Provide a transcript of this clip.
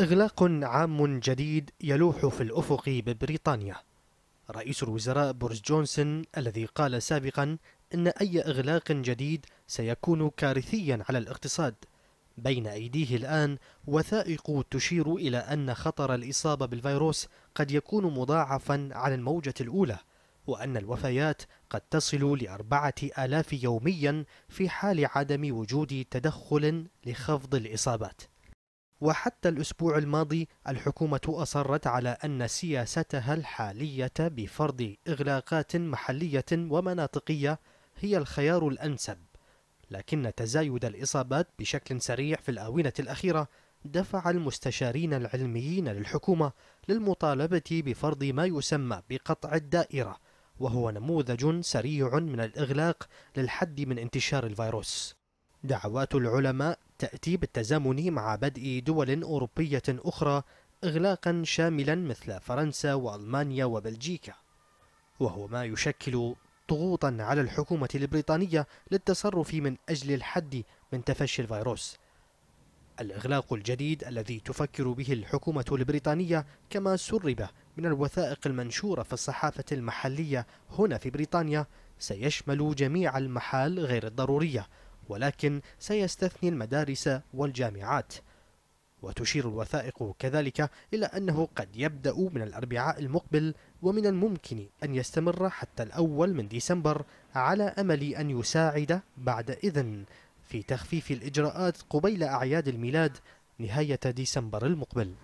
إغلاق عام جديد يلوح في الأفق ببريطانيا رئيس الوزراء بورس جونسون الذي قال سابقا إن أي إغلاق جديد سيكون كارثيا على الاقتصاد بين أيديه الآن وثائق تشير إلى أن خطر الإصابة بالفيروس قد يكون مضاعفا على الموجة الأولى وأن الوفيات قد تصل لأربعة آلاف يوميا في حال عدم وجود تدخل لخفض الإصابات وحتى الأسبوع الماضي الحكومة أصرت على أن سياستها الحالية بفرض إغلاقات محلية ومناطقية هي الخيار الأنسب لكن تزايد الإصابات بشكل سريع في الآونة الأخيرة دفع المستشارين العلميين للحكومة للمطالبة بفرض ما يسمى بقطع الدائرة وهو نموذج سريع من الإغلاق للحد من انتشار الفيروس دعوات العلماء تأتي بالتزامن مع بدء دول أوروبية أخرى إغلاقا شاملا مثل فرنسا وألمانيا وبلجيكا وهو ما يشكل ضغوطا على الحكومة البريطانية للتصرف من أجل الحد من تفشي الفيروس الإغلاق الجديد الذي تفكر به الحكومة البريطانية كما سرب من الوثائق المنشورة في الصحافة المحلية هنا في بريطانيا سيشمل جميع المحال غير الضرورية ولكن سيستثني المدارس والجامعات وتشير الوثائق كذلك إلى أنه قد يبدأ من الأربعاء المقبل ومن الممكن أن يستمر حتى الأول من ديسمبر على أمل أن يساعد بعد إذن في تخفيف الإجراءات قبيل أعياد الميلاد نهاية ديسمبر المقبل